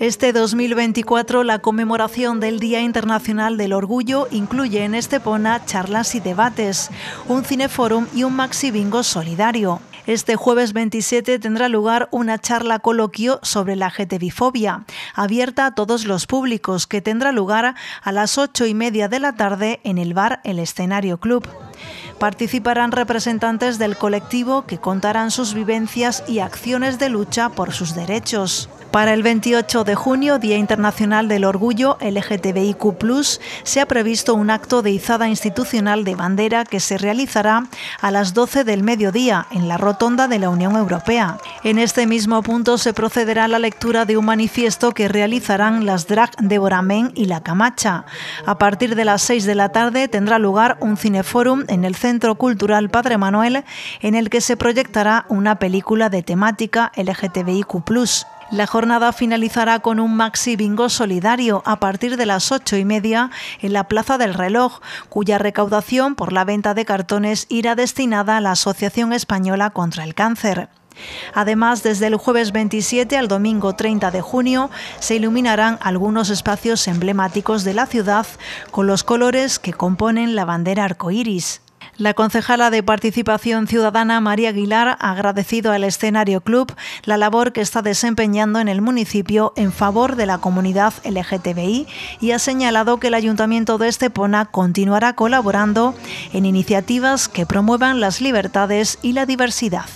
Este 2024, la conmemoración del Día Internacional del Orgullo incluye en Estepona charlas y debates, un cineforum y un maxi bingo solidario. Este jueves 27 tendrá lugar una charla coloquio sobre la GTBifobia, abierta a todos los públicos, que tendrá lugar a las 8 y media de la tarde en el bar El Escenario Club. Participarán representantes del colectivo que contarán sus vivencias y acciones de lucha por sus derechos. Para el 28 de junio, Día Internacional del Orgullo LGTBIQ, se ha previsto un acto de izada institucional de bandera que se realizará a las 12 del mediodía en la rotonda de la Unión Europea. En este mismo punto se procederá a la lectura de un manifiesto que realizarán las drag de Boramén y la Camacha. A partir de las 6 de la tarde tendrá lugar un cineforum en el Centro Cultural Padre Manuel en el que se proyectará una película de temática LGTBIQ. La jornada finalizará con un maxi bingo solidario a partir de las ocho y media en la Plaza del Reloj, cuya recaudación por la venta de cartones irá destinada a la Asociación Española contra el Cáncer. Además, desde el jueves 27 al domingo 30 de junio se iluminarán algunos espacios emblemáticos de la ciudad con los colores que componen la bandera arcoíris. La concejala de Participación Ciudadana, María Aguilar, ha agradecido al Escenario Club la labor que está desempeñando en el municipio en favor de la comunidad LGTBI y ha señalado que el Ayuntamiento de Estepona continuará colaborando en iniciativas que promuevan las libertades y la diversidad.